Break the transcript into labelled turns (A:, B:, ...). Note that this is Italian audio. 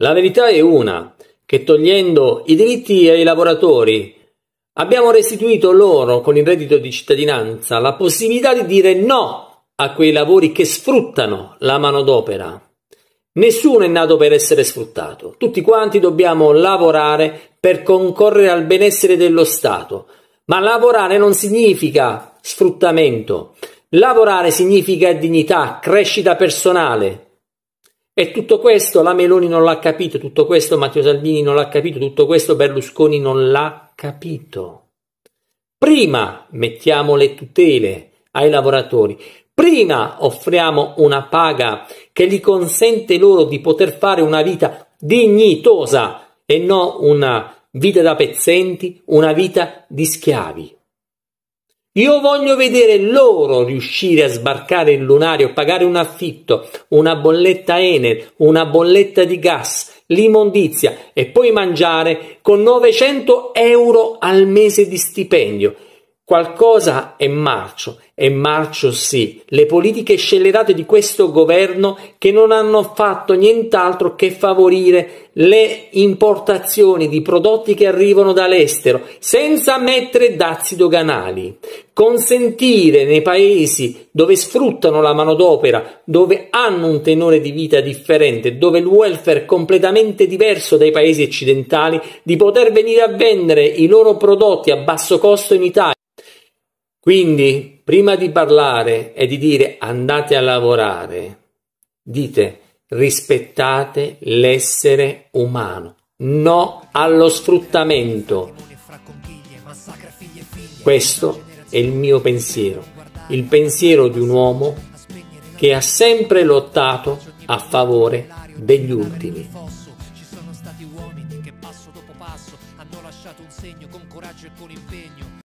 A: La verità è una, che togliendo i diritti ai lavoratori abbiamo restituito loro con il reddito di cittadinanza la possibilità di dire no a quei lavori che sfruttano la manodopera. Nessuno è nato per essere sfruttato, tutti quanti dobbiamo lavorare per concorrere al benessere dello Stato, ma lavorare non significa sfruttamento, lavorare significa dignità, crescita personale, e tutto questo la Meloni non l'ha capito, tutto questo Matteo Salvini non l'ha capito, tutto questo Berlusconi non l'ha capito. Prima mettiamo le tutele ai lavoratori, prima offriamo una paga che gli consente loro di poter fare una vita dignitosa e non una vita da pezzenti, una vita di schiavi. Io voglio vedere loro riuscire a sbarcare il lunario, pagare un affitto, una bolletta Enel, una bolletta di gas, l'immondizia e poi mangiare con 900 euro al mese di stipendio. Qualcosa è marcio, è marcio sì, le politiche scellerate di questo governo che non hanno fatto nient'altro che favorire le importazioni di prodotti che arrivano dall'estero senza mettere dazi doganali, consentire nei paesi dove sfruttano la manodopera, dove hanno un tenore di vita differente, dove il welfare è completamente diverso dai paesi occidentali, di poter venire a vendere i loro prodotti a basso costo in Italia quindi, prima di parlare e di dire andate a lavorare, dite rispettate l'essere umano, no allo sfruttamento. Questo è il mio pensiero, il pensiero di un uomo che ha sempre lottato a favore degli ultimi. Ci sono stati uomini che passo dopo passo hanno lasciato un segno con coraggio e con impegno.